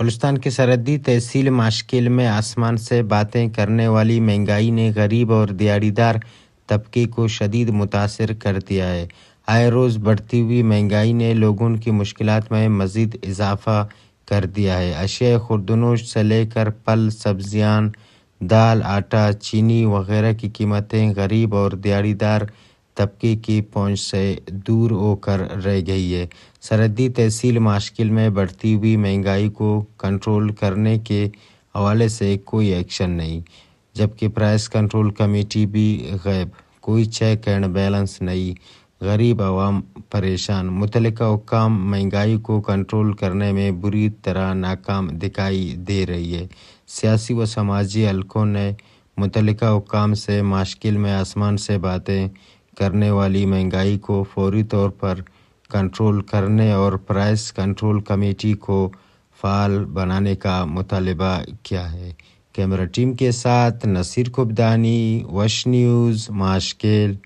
बलुस्तान के सरहदी तहसील माशकिल में आसमान से बातें करने वाली महंगाई ने गरीब और दिहाड़ीदार तबके को शदीद मुतासर कर दिया है आए रोज़ बढ़ती हुई महंगाई ने लोगों की मुश्किल में मज़ीद इजाफा कर दिया है अशय खुरदनोश से लेकर पल सब्जियां दाल आटा चीनी वगैरह की कीमतें गरीब और दिहाड़ीदार तबके की पहुंच से दूर होकर रह गई है सरहदी तहसील माशकिल में बढ़ती हुई महंगाई को कंट्रोल करने के हवाले से कोई एक्शन नहीं जबकि प्राइस कंट्रोल कमेटी भी गैब कोई चेक एंड बैलेंस नहीं गरीब आवाम परेशान मुतल हुकाम महंगाई को कंट्रोल करने में बुरी तरह नाकाम दिखाई दे रही है सियासी व समाजी हलकों ने मुतल हुकाम से माशकिल में आसमान से बातें करने वाली महंगाई को फौरी तौर पर कंट्रोल करने और प्राइस कंट्रोल कमेटी को फाल बनाने का मुतालबा किया है कैमरा टीम के साथ नसीर खुबदानी वश न्यूज़ माशकेल